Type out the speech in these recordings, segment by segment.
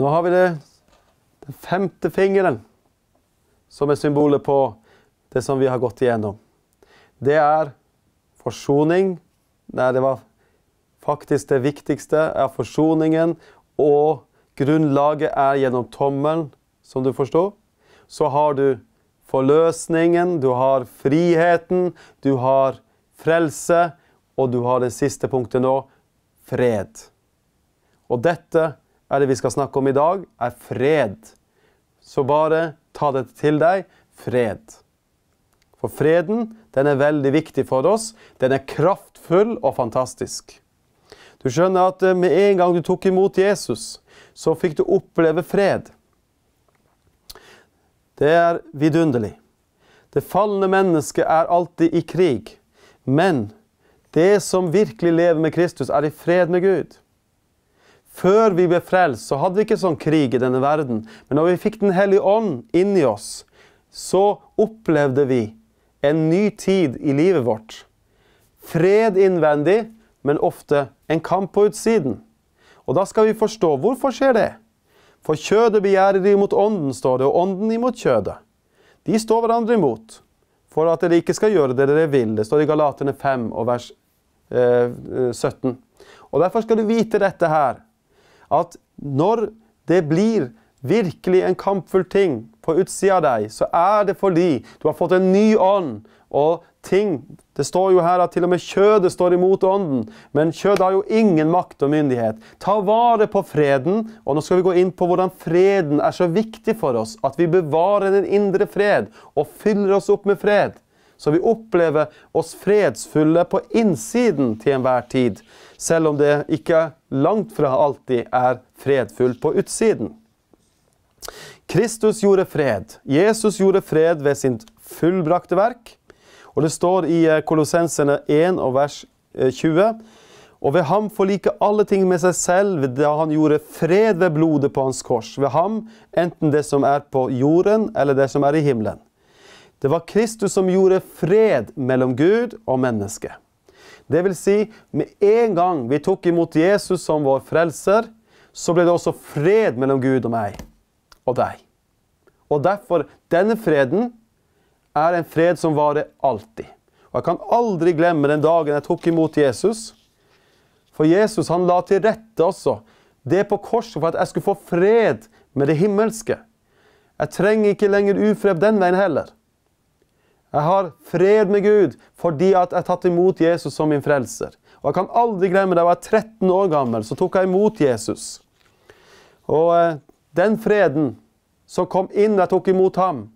Nå har vi det, den femte fingeren, som er symbolet på det som vi har gått igjennom. Det er forsoning. Nei, det var faktisk det viktigste er forsoningen, og grunnlaget er gjennom tommelen, som du forstår. Så har du forløsningen, du har friheten, du har frelse, og du har det siste punktet nå fred. Og dette er det vi skal snakke om i dag, er fred. Så bare ta dette til deg fred. For freden den er veldig viktig for oss. Den er kraftfull og fantastisk. Du skjønner at eh, med en gang du tok imot Jesus, så fikk du oppleve fred. Det er vidunderlig. Det falne mennesket er alltid i krig. Men det som virkelig lever med Kristus, er i fred med Gud. Før vi ble frelst, så hadde vi ikke sånn krig i denne verden. Men når vi fikk Den hellige ånd inni oss, så opplevde vi en ny tid i livet vårt. Fred innvendig, men ofte en kamp på utsiden. Og da skal vi forstå hvorfor skjer det. For kjødet begjærer imot ånden, står det, og ånden imot kjødet. De står hverandre imot. For at dere ikke skal gjøre det dere vil. Det står i Galaterne 5 og vers eh, 17. Eh, og derfor skal du vite dette her, at når det blir virkelig en kampfull ting på utsida av deg, så er det fordi du har fått en ny ånd. Og ting Det står jo her at til og med kjødet står imot ånden. Men kjødet har jo ingen makt og myndighet. Ta vare på freden. Og nå skal vi gå inn på hvordan freden er så viktig for oss. At vi bevarer den indre fred og fyller oss opp med fred så vi opplever oss fredsfulle på innsiden til enhver tid, selv om det ikke langt fra alltid er fredfullt på utsiden. Kristus gjorde fred. Jesus gjorde fred ved sitt fullbrakte verk. Og det står i eh, Kolossensene 1 og vers 20 eh, og ved ham forlike alle ting med seg selv da han gjorde fred ved blodet på hans kors. Ved ham, enten det som er på jorden eller det som er i himmelen. Det var Kristus som gjorde fred mellom Gud og mennesket. Det vil si, med en gang vi tok imot Jesus som vår frelser, så ble det også fred mellom Gud og meg og deg. Og derfor, denne freden er en fred som varer alltid. Og jeg kan aldri glemme den dagen jeg tok imot Jesus. For Jesus han la til rette også det på korset for at jeg skulle få fred med det himmelske. Jeg trenger ikke lenger ufred den veien heller. Jeg har fred med Gud fordi at jeg har tatt imot Jesus som min frelser. Og jeg kan aldri glemme Da jeg var 13 år gammel, så tok jeg imot Jesus. Og eh, den freden som kom inn da jeg tok imot ham,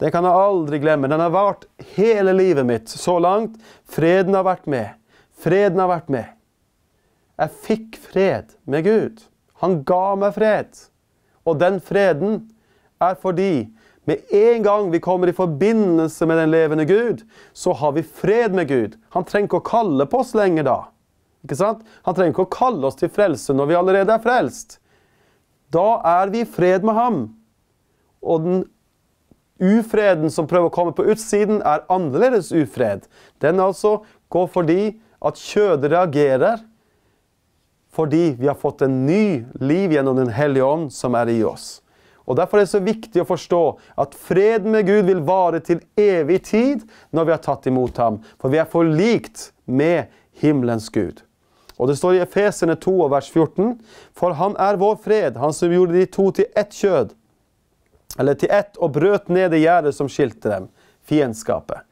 den kan jeg aldri glemme. Den har vart hele livet mitt så langt. Freden har vært med. Freden har vært med. Jeg fikk fred med Gud. Han ga meg fred. Og den freden er fordi med en gang vi kommer i forbindelse med den levende Gud, så har vi fred med Gud. Han trenger ikke å kalle på oss lenger da. Ikke sant? Han trenger ikke å kalle oss til frelse når vi allerede er frelst. Da er vi i fred med ham. Og den ufreden som prøver å komme på utsiden, er annerledes ufred. Den altså går fordi at kjødet reagerer fordi vi har fått en ny liv gjennom Den hellige ånd som er i oss. Og Derfor er det så viktig å forstå at freden med Gud vil vare til evig tid når vi har tatt imot ham, for vi er forlikt med himmelens Gud. Og Det står i Efesene 2 vers 14.: For han er vår fred, han som gjorde de to til ett kjød, eller til ett, og brøt ned det gjerdet som skilte dem, fiendskapet.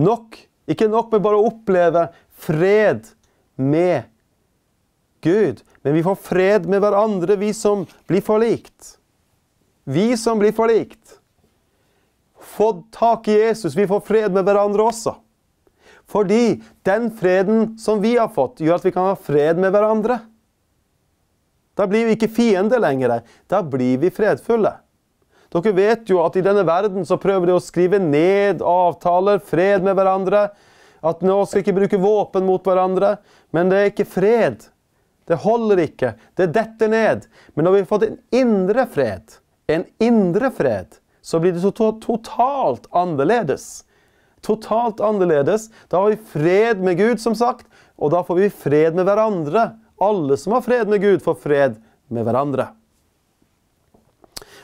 Nok, ikke nok med bare å oppleve fred med Gud, men vi får fred med hverandre, vi som blir forlikt vi som blir forlikt, fått tak i Jesus. Vi får fred med hverandre også. Fordi den freden som vi har fått, gjør at vi kan ha fred med hverandre. Da blir vi ikke fiender lenger. Da blir vi fredfulle. Dere vet jo at i denne verden så prøver de å skrive ned avtaler, fred med hverandre. At nå skal ikke bruke våpen mot hverandre. Men det er ikke fred. Det holder ikke. Det detter ned. Men når vi har fått en indre fred, en indre fred, så blir det totalt annerledes. Totalt annerledes. Da har vi fred med Gud, som sagt, og da får vi fred med hverandre. Alle som har fred med Gud, får fred med hverandre.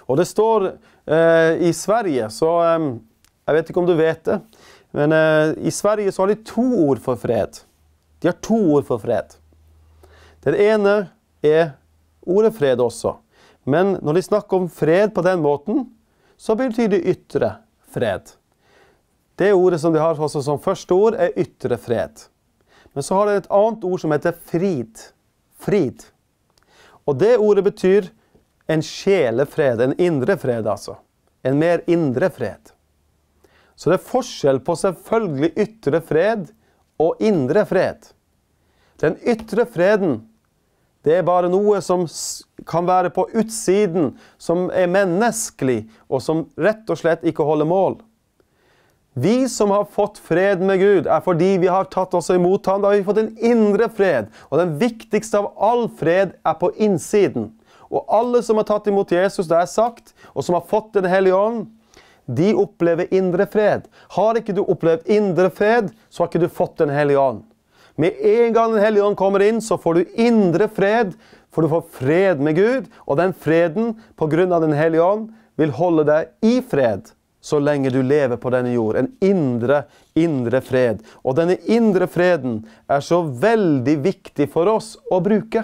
Og det står eh, i Sverige, så eh, Jeg vet ikke om du vet det, men eh, i Sverige så har de to ord for fred. De har to ord for fred. Det ene er ordet fred også. Men når de snakker om fred på den måten, så betyr det ytre fred. Det ordet som de har også som første ord, er ytre fred. Men så har de et annet ord som heter frid. Frid. Og det ordet betyr en sjelefred, en indre fred, altså. En mer indre fred. Så det er forskjell på selvfølgelig ytre fred og indre fred. Den ytre freden det er bare noe som kan være på utsiden, som er menneskelig, og som rett og slett ikke holder mål. Vi som har fått fred med Gud, er fordi vi har tatt oss imot Han. Da har vi fått en indre fred, og den viktigste av all fred er på innsiden. Og alle som har tatt imot Jesus, det er sagt, og som har fått Den hellige ånd, de opplever indre fred. Har ikke du opplevd indre fred, så har ikke du fått Den hellige ånd. Med en gang Den hellige ånd kommer inn, så får du indre fred. For du får fred med Gud, og den freden, på grunn av Den hellige ånd, vil holde deg i fred så lenge du lever på denne jord. En indre, indre fred. Og denne indre freden er så veldig viktig for oss å bruke.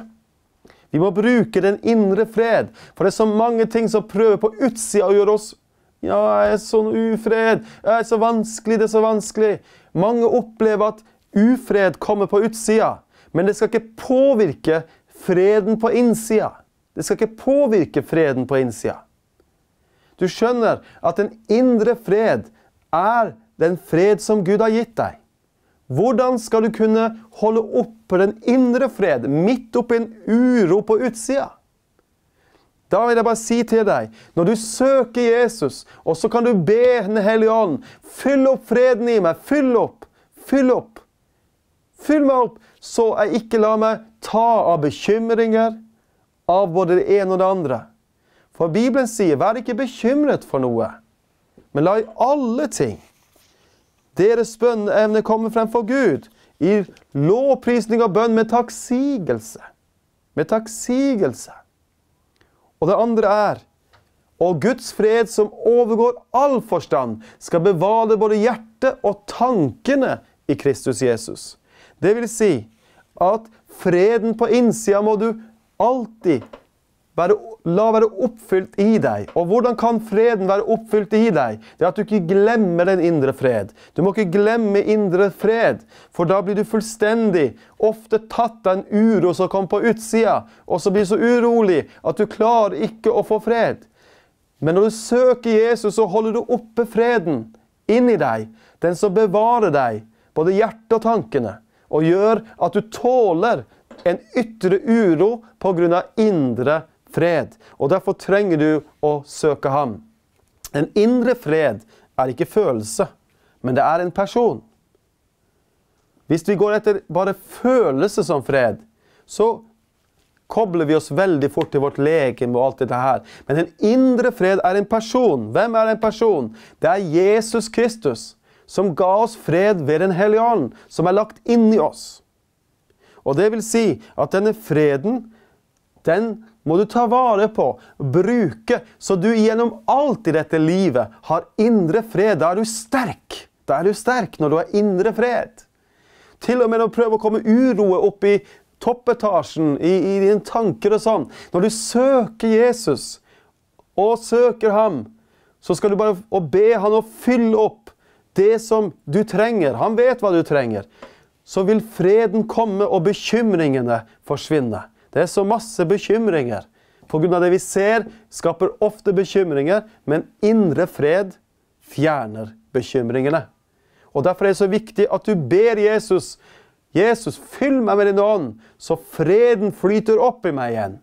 Vi må bruke den indre fred, for det er så mange ting som prøver på utsida å gjøre oss ja, jeg er sånn ufred. Jeg er så vanskelig, det er så vanskelig. Mange opplever at Ufred kommer på utsida, men det skal ikke påvirke freden på innsida. Det skal ikke påvirke freden på innsida. Du skjønner at den indre fred er den fred som Gud har gitt deg. Hvordan skal du kunne holde oppe den indre fred midt oppi en uro på utsida? Da vil jeg bare si til deg, når du søker Jesus, og så kan du be Den hellige ånd, fyll opp freden i meg, fyll opp, fyll opp. Fyll meg opp, så jeg ikke lar meg ta av bekymringer av både det ene og det andre. For Bibelen sier, vær ikke bekymret for noe, men la i alle ting deres bønneevne komme fremfor Gud, i lovprisning og bønn med takksigelse. Med takksigelse. Og det andre er og Guds fred, som overgår all forstand, skal bevare både hjertet og tankene i Kristus Jesus. Det vil si at freden på innsida må du alltid være, la være oppfylt i deg. Og hvordan kan freden være oppfylt i deg? Det er at du ikke glemmer den indre fred. Du må ikke glemme indre fred, for da blir du fullstendig ofte tatt av en uro som kommer på utsida, og så blir du så urolig at du klarer ikke å få fred. Men når du søker Jesus, så holder du oppe freden inni deg, den som bevarer deg, både hjertet og tankene og gjør at du tåler en ytre uro pga. indre fred. Og Derfor trenger du å søke ham. En indre fred er ikke følelse, men det er en person. Hvis vi går etter bare følelse som fred, så kobler vi oss veldig fort til vårt legeme og alt dette her. Men en indre fred er en person. Hvem er en person? Det er Jesus Kristus som ga oss fred ved Den hellige ånd, som er lagt inni oss. Og det vil si at denne freden, den må du ta vare på, bruke, så du gjennom alt i dette livet har indre fred. Da er du sterk. Da er du sterk når du har indre fred. Til og med når du prøver å komme uroet opp i toppetasjen, i, i dine tanker og sånn. Når du søker Jesus og søker ham, så skal du bare be han å fylle opp det som du trenger. Han vet hva du trenger. Så vil freden komme, og bekymringene forsvinne. Det er så masse bekymringer. Pga. det vi ser, skaper ofte bekymringer, men indre fred fjerner bekymringene. Og Derfor er det så viktig at du ber Jesus Jesus, fyll meg med din ånd, så freden flyter opp i meg igjen.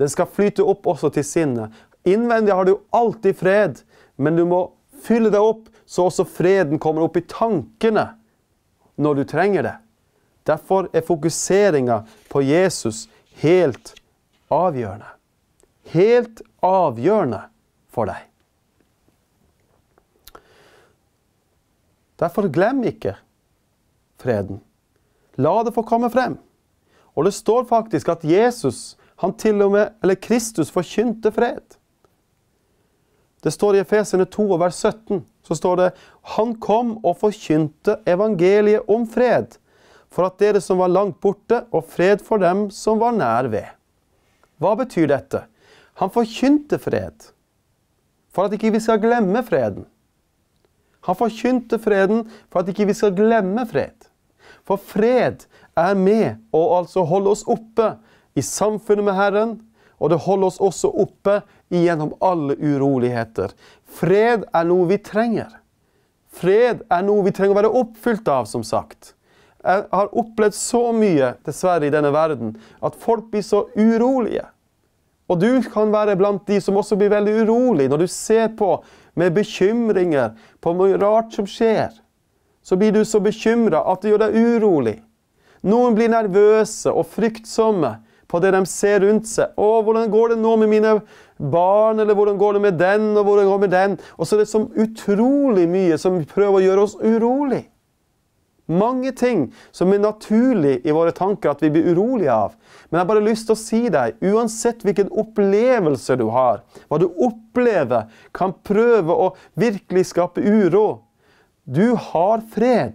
Den skal flyte opp også til sinnet. Innvendig har du alltid fred, men du må fylle deg opp så også freden kommer opp i tankene når du trenger det. Derfor er fokuseringa på Jesus helt avgjørende. Helt avgjørende for deg. Derfor glem ikke freden. La det få komme frem. Og det står faktisk at Jesus, han til og med, eller Kristus, forkynte fred. Det står i Efesene 2 vers 17 så står det Han kom og forkynte evangeliet om fred, for at dere som var langt borte, og fred for dem som var nær ved. Hva betyr dette? Han forkynte fred, for at ikke vi skal glemme freden. Han forkynte freden for at ikke vi skal glemme fred. For fred er med å altså holde oss oppe i samfunnet med Herren, og det holder oss også oppe gjennom alle uroligheter. Fred er noe vi trenger. Fred er noe vi trenger å være oppfylt av, som sagt. Jeg har opplevd så mye, dessverre, i denne verden, at folk blir så urolige. Og du kan være blant de som også blir veldig urolig når du ser på med bekymringer på mye rart som skjer. Så blir du så bekymra at det gjør deg urolig. Noen blir nervøse og fryktsomme på det de ser rundt seg. 'Å, hvordan går det nå med mine barn?' Eller 'hvordan går det med den?' Og hvordan går det med den? Og så er det så utrolig mye som prøver å gjøre oss urolig. Mange ting som er naturlig i våre tanker at vi blir urolige av. Men jeg har bare lyst til å si deg, uansett hvilken opplevelse du har, hva du opplever, kan prøve å virkelig skape uro. Du har fred.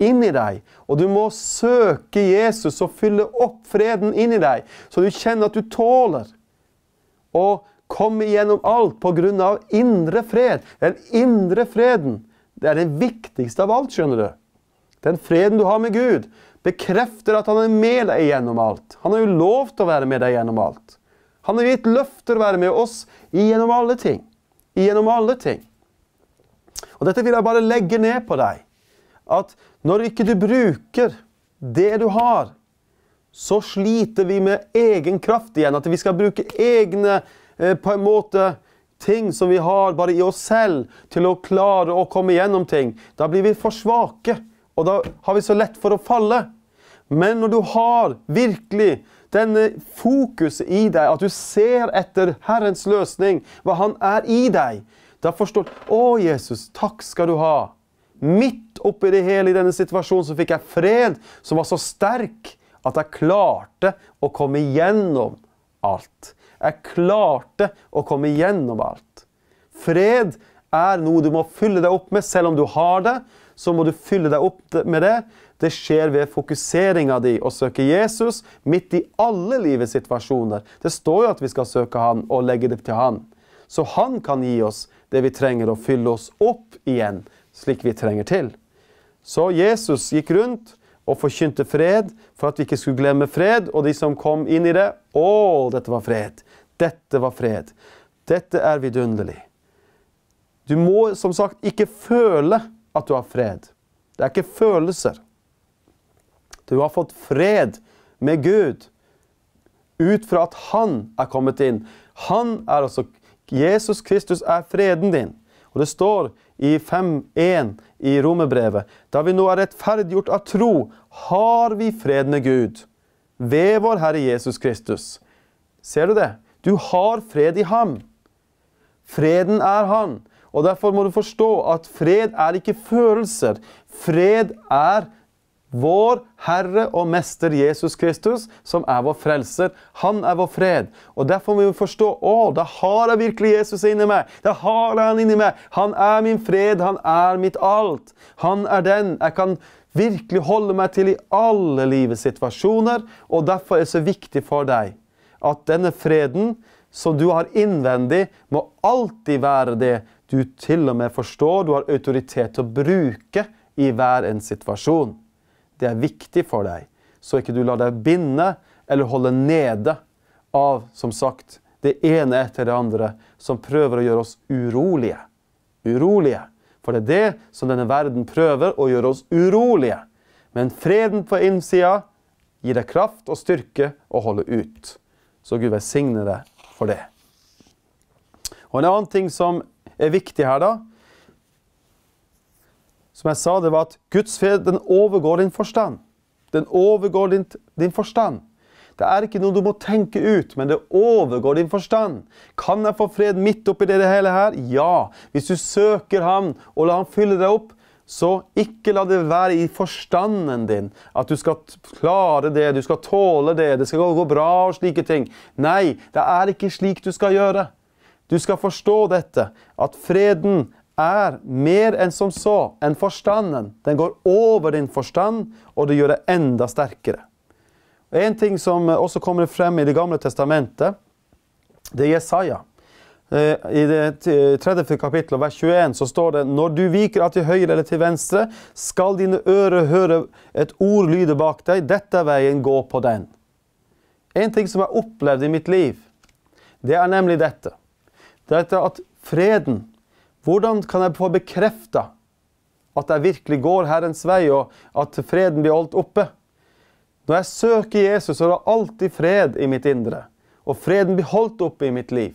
Inn i deg. Og du må søke Jesus og fylle opp freden inn i deg, så du kjenner at du tåler å komme gjennom alt på grunn av indre fred. Den indre freden det er den viktigste av alt, skjønner du. Den freden du har med Gud, bekrefter at han er med deg gjennom alt. Han har jo lov til å være med deg gjennom alt. Han har gitt løfter å være med oss gjennom alle ting. Gjennom alle ting. Og dette vil jeg bare legge ned på deg at når ikke du bruker det du har, så sliter vi med egen kraft igjen. At vi skal bruke egne eh, på en måte ting som vi har bare i oss selv, til å klare å komme gjennom ting. Da blir vi for svake, og da har vi så lett for å falle. Men når du har virkelig denne eh, fokuset i deg, at du ser etter Herrens løsning, hva Han er i deg, da forstår du Å, Jesus, takk skal du ha. Midt oppi det hele i denne situasjonen så fikk jeg fred som var så sterk at jeg klarte å komme gjennom alt. Jeg klarte å komme gjennom alt. Fred er noe du må fylle deg opp med. Selv om du har det, så må du fylle deg opp med det. Det skjer ved fokuseringa di å søke Jesus midt i alle livets situasjoner. Det står jo at vi skal søke Han og legge det til Han. Så Han kan gi oss det vi trenger å fylle oss opp igjen slik vi trenger til. Så Jesus gikk rundt og forkynte fred for at vi ikke skulle glemme fred, og de som kom inn i det Å, dette var fred! Dette var fred! Dette er vidunderlig. Du må som sagt ikke føle at du har fred. Det er ikke følelser. Du har fått fred med Gud ut fra at Han er kommet inn. Han er altså Jesus Kristus er freden din. Og det står i 5.1 i romerbrevet Da vi nå er rettferdiggjort av tro, har vi fred med Gud ved vår Herre Jesus Kristus. Ser du det? Du har fred i ham. Freden er han. Og Derfor må du forstå at fred er ikke følelser. Fred er følelser. Vår Herre og Mester Jesus Kristus, som er vår frelser, han er vår fred. Og Derfor må vi forstå å, da har jeg virkelig Jesus inni meg. Da har jeg Han inni meg. Han er min fred, han er mitt alt. Han er den jeg kan virkelig holde meg til i alle livets situasjoner. Og Derfor er det så viktig for deg at denne freden som du har innvendig, må alltid være det du til og med forstår du har autoritet til å bruke i hver en situasjon det er viktig for deg, så ikke du lar deg binde eller holde nede av, som sagt, det ene etter det andre som prøver å gjøre oss urolige. Urolige. For det er det som denne verden prøver å gjøre oss urolige. Men freden på innsida gir deg kraft og styrke å holde ut. Så Gud velsigne deg for det. Og En annen ting som er viktig her, da, som jeg sa, det var at Guds fred den overgår din forstand. Den overgår din, din forstand. Det er ikke noe du må tenke ut, men det overgår din forstand. Kan jeg få fred midt oppi det hele her? Ja. Hvis du søker Ham og lar Ham fylle deg opp, så ikke la det være i forstanden din at du skal klare det, du skal tåle det, det skal gå bra og slike ting. Nei, det er ikke slik du skal gjøre. Du skal forstå dette, at freden er mer enn som så, enn forstanden. Den går over din forstand, og det gjør det enda sterkere. En ting som også kommer frem i Det gamle testamentet, det er Jesaja. Eh, I det 30. kapittel vers 21 så står det Når du viker av til høyre eller til venstre, skal dine ører høre et ord lyde bak deg. Dette er veien, gå på den. En ting som jeg har opplevd i mitt liv, det er nemlig dette. Det er at freden hvordan kan jeg få bekrefta at jeg virkelig går Herrens vei, og at freden blir holdt oppe? Når jeg søker Jesus, så er det alltid fred i mitt indre. Og freden blir holdt oppe i mitt liv.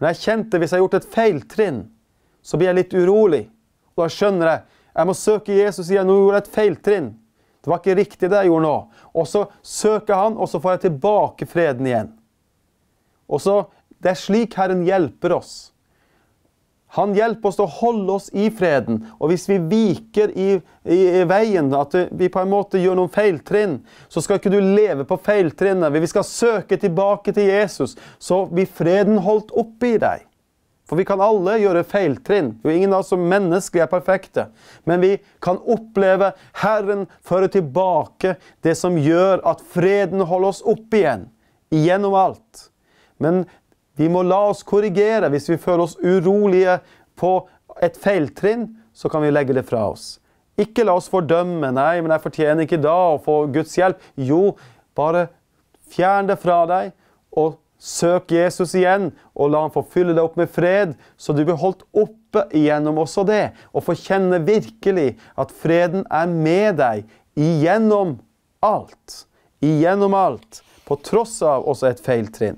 Men jeg kjente hvis jeg har gjort et feiltrinn, så blir jeg litt urolig. Og da skjønner jeg jeg må søke Jesus og si at nå gjorde jeg et feiltrinn. Det var ikke riktig det jeg gjorde nå. Og så søker jeg han, og så får jeg tilbake freden igjen. Og så, Det er slik Herren hjelper oss. Han hjelper oss til å holde oss i freden. Og hvis vi viker i, i, i veien, at vi på en måte gjør noen feiltrinn, så skal ikke du leve på feiltrinnene. Vi skal søke tilbake til Jesus, så blir freden holdt oppe i deg. For vi kan alle gjøre feiltrinn. Ingen av oss som mennesker er perfekte. Men vi kan oppleve Herren føre tilbake det som gjør at freden holder oss oppe igjen. Gjennom alt. Men vi må la oss korrigere. Hvis vi føler oss urolige på et feiltrinn, så kan vi legge det fra oss. Ikke la oss fordømme. 'Nei, men jeg fortjener ikke da å få Guds hjelp.' Jo, bare fjern det fra deg, og søk Jesus igjen, og la ham få fylle deg opp med fred, så du blir holdt oppe igjennom også det, og får kjenne virkelig at freden er med deg igjennom alt. Igjennom alt, på tross av også et feiltrinn.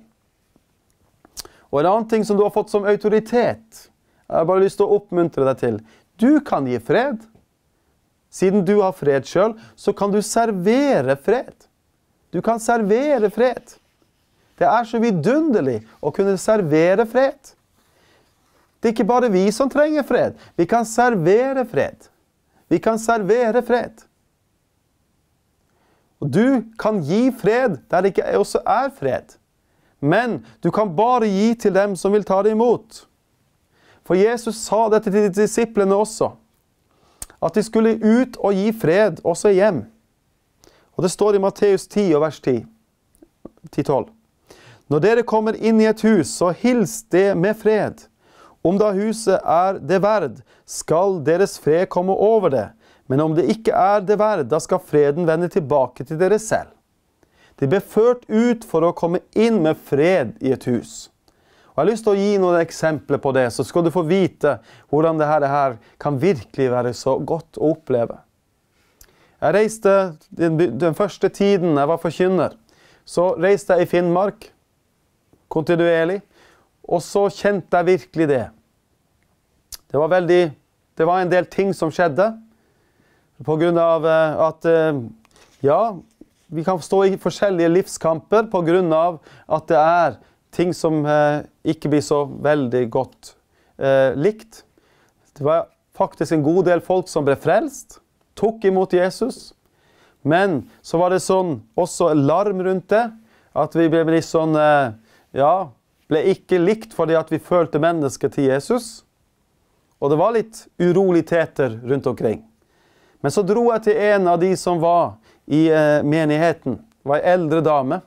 Og en annen ting som du har fått som autoritet. Jeg har bare lyst til å oppmuntre deg til. Du kan gi fred. Siden du har fred sjøl, så kan du servere fred. Du kan servere fred. Det er så vidunderlig å kunne servere fred. Det er ikke bare vi som trenger fred. Vi kan servere fred. Vi kan servere fred. Og du kan gi fred der det ikke også er fred men du kan bare gi til dem som vil ta det imot. For Jesus sa dette til disiplene også, at de skulle ut og gi fred også i hjem. Og det står i Matteus 10 og vers 10. 10-12. Når dere kommer inn i et hus, så hils det med fred. Om da huset er det verd, skal deres fred komme over det. Men om det ikke er det verd, da skal freden vende tilbake til dere selv. De ble ført ut for å komme inn med fred i et hus. Og jeg har lyst til å gi noen eksempler på det, så skal du få vite hvordan dette her kan virkelig være så godt å oppleve. Jeg reiste Den første tiden jeg var forkynner, så reiste jeg i Finnmark kontinuerlig. Og så kjente jeg virkelig det. Det var, veldig, det var en del ting som skjedde. På grunn av eh, at eh, Ja, vi kan stå i forskjellige livskamper pga. at det er ting som eh, ikke blir så veldig godt eh, likt. Det var faktisk en god del folk som ble frelst, tok imot Jesus. Men så var det sånn, også larm rundt det, at vi ble litt sånn eh, Ja, ble ikke likt fordi at vi følte mennesket til Jesus. Og det var litt uroligheter rundt omkring. Men så dro jeg til en av de som var i eh, menigheten. Det var ei eldre dame.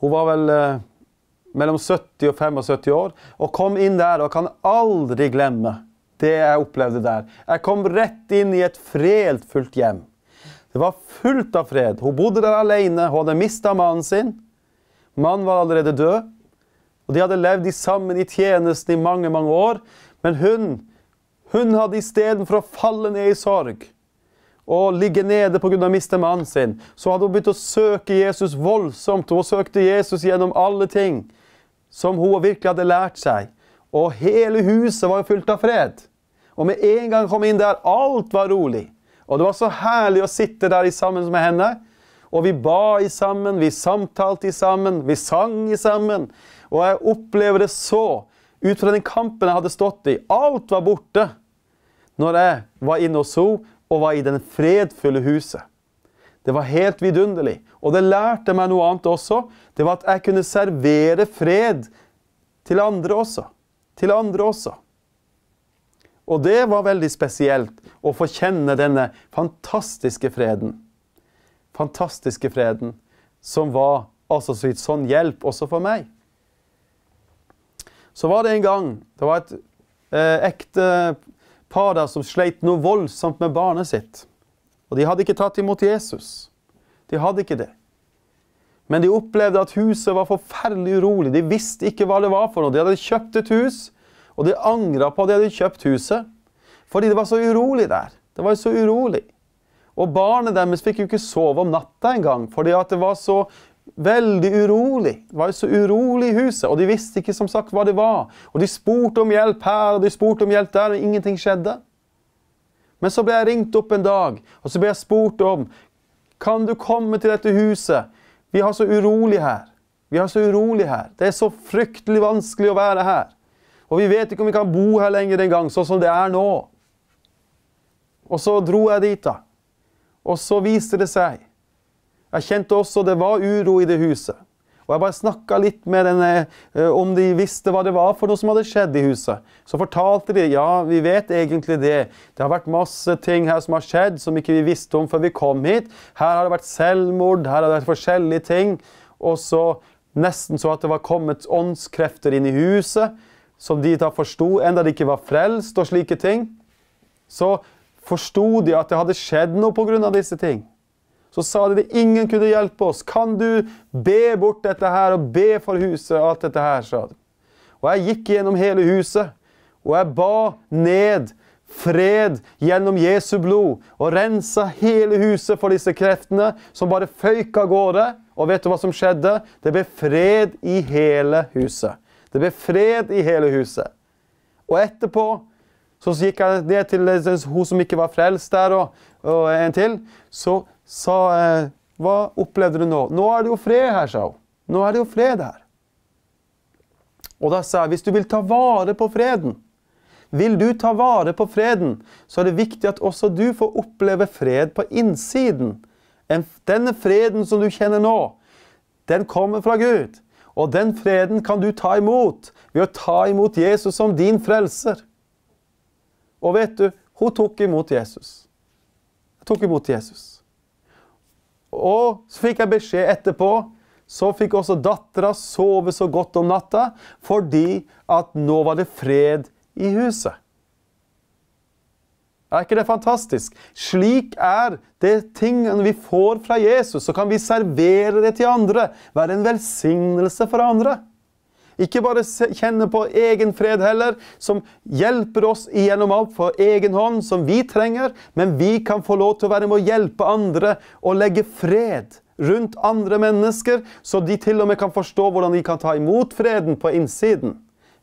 Hun var vel eh, mellom 70 og 75 år og kom inn der og kan aldri glemme det jeg opplevde der. Jeg kom rett inn i et fredfullt hjem. Det var fullt av fred. Hun bodde der alene. Hun hadde mista mannen sin. Mannen var allerede død. Og de hadde levd sammen i tjenesten i mange, mange år. Men hun, hun hadde istedenfor å falle ned i sorg og ligge nede pga. å miste mannen sin, så hadde hun begynt å søke Jesus voldsomt. Hun søkte Jesus gjennom alle ting som hun virkelig hadde lært seg. Og hele huset var jo fylt av fred. Og med en gang hun kom inn der, alt var rolig. Og det var så herlig å sitte der sammen med henne. Og vi ba i sammen, vi samtalte i sammen, vi sang i sammen. Og jeg opplever det så, ut fra den kampen jeg hadde stått i. Alt var borte når jeg var inne hos henne og var i den fredfulle huset. Det var helt vidunderlig. Og det lærte meg noe annet også. Det var at jeg kunne servere fred til andre også. Til andre også. Og det var veldig spesielt å få kjenne denne fantastiske freden. Fantastiske freden som var altså så gitt sånn hjelp også for meg. Så var det en gang Det var et eh, ekte par som sleit noe voldsomt med barnet sitt. Og de hadde ikke tatt imot Jesus. De hadde ikke det. Men de opplevde at huset var forferdelig urolig. De visste ikke hva det var for noe. De hadde kjøpt et hus, og de angra på at de hadde kjøpt huset. Fordi det var så urolig der. Det var så urolig. Og barnet deres fikk jo ikke sove om natta engang, fordi at det var så veldig urolig. Det var jo så urolig i huset, og de visste ikke som sagt hva det var. Og de spurte om hjelp her og de spurte om hjelp der, og ingenting skjedde. Men så ble jeg ringt opp en dag, og så ble jeg spurt om kan du komme til dette huset. Vi har så urolig her. Vi har så urolig her. Det er så fryktelig vanskelig å være her. Og vi vet ikke om vi kan bo her lenger engang, sånn som det er nå. Og så dro jeg dit, da. Og så viste det seg jeg kjente også det var uro i det huset. Og jeg bare snakka litt med denne eh, om de visste hva det var for noe som hadde skjedd i huset. Så fortalte de ja, vi vet egentlig det. Det har vært masse ting her som har skjedd som ikke vi visste om før vi kom hit. Her har det vært selvmord, her har det vært forskjellige ting. Og så nesten så at det var kommet åndskrefter inn i huset, som de da forsto enda de ikke var frelst og slike ting. Så forsto de at det hadde skjedd noe pga. disse ting. Så sa de at ingen kunne hjelpe oss. Kan du be bort dette her og be for huset? og Alt dette her, sa de. Og jeg gikk gjennom hele huset, og jeg ba ned fred gjennom Jesu blod og rensa hele huset for disse kreftene som bare føyk av gårde. Og vet du hva som skjedde? Det ble fred i hele huset. Det ble fred i hele huset. Og etterpå så gikk jeg ned til hun eh, som ikke var frelst der, og og en til, så sa jeg, eh, Hva opplevde du nå? Nå er det jo fred her, sa hun. Nå er det jo fred her. Og da sa jeg, hvis du vil ta vare på freden, vil du ta vare på freden, så er det viktig at også du får oppleve fred på innsiden. Denne freden som du kjenner nå, den kommer fra Gud. Og den freden kan du ta imot ved å ta imot Jesus som din frelser. Og vet du, hun tok imot Jesus tok imot Jesus. Og så fikk jeg beskjed etterpå. Så fikk også dattera sove så godt om natta fordi at nå var det fred i huset. Er ikke det fantastisk? Slik er det tingene vi får fra Jesus, så kan vi servere det til andre. Være en velsignelse for andre. Ikke bare kjenne på egen fred heller, som hjelper oss igjennom alt for egen hånd, som vi trenger, men vi kan få lov til å være med å hjelpe andre og legge fred rundt andre mennesker, så de til og med kan forstå hvordan de kan ta imot freden på innsiden.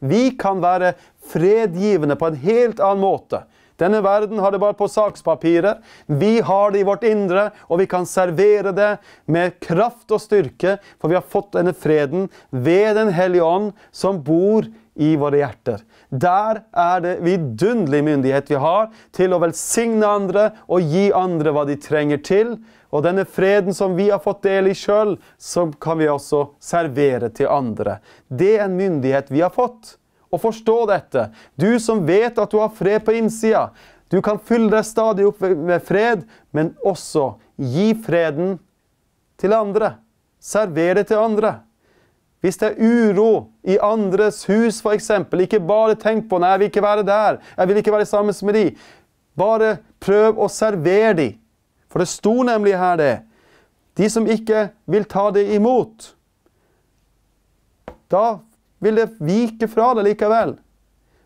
Vi kan være fredgivende på en helt annen måte denne verden har det bare på sakspapirer. Vi har det i vårt indre, og vi kan servere det med kraft og styrke, for vi har fått denne freden ved Den hellige ånd, som bor i våre hjerter. Der er det vidunderlig myndighet vi har til å velsigne andre og gi andre hva de trenger til. Og denne freden som vi har fått del i sjøl, så kan vi også servere til andre. Det er en myndighet vi har fått og forstå dette. Du som vet at du har fred på innsida. Du kan fylle deg stadig opp med fred, men også gi freden til andre. Server det til andre. Hvis det er uro i andres hus, f.eks., ikke bare tenk på 'nei, jeg vil ikke være der', 'jeg vil ikke være sammen med de'. Bare prøv å servere de. For det sto nemlig her, det. De som ikke vil ta det imot. Da vil det vike fra deg likevel.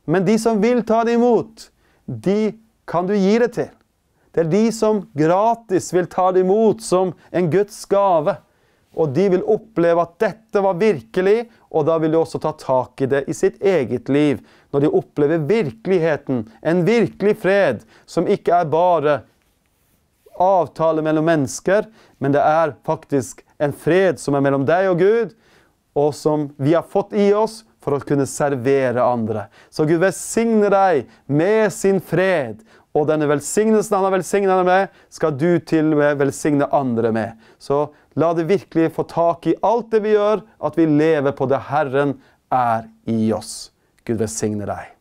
Men de som vil ta det imot, de kan du gi det til. Det er de som gratis vil ta det imot som en Guds gave. Og de vil oppleve at dette var virkelig, og da vil de også ta tak i det i sitt eget liv. Når de opplever virkeligheten, en virkelig fred, som ikke er bare avtale mellom mennesker, men det er faktisk en fred som er mellom deg og Gud, og som vi har fått i oss for å kunne servere andre. Så Gud velsigne deg med sin fred. Og denne velsignelsen han har velsignet deg med, skal du til og med velsigne andre med. Så la det virkelig få tak i alt det vi gjør, at vi lever på det Herren er i oss. Gud velsigne deg.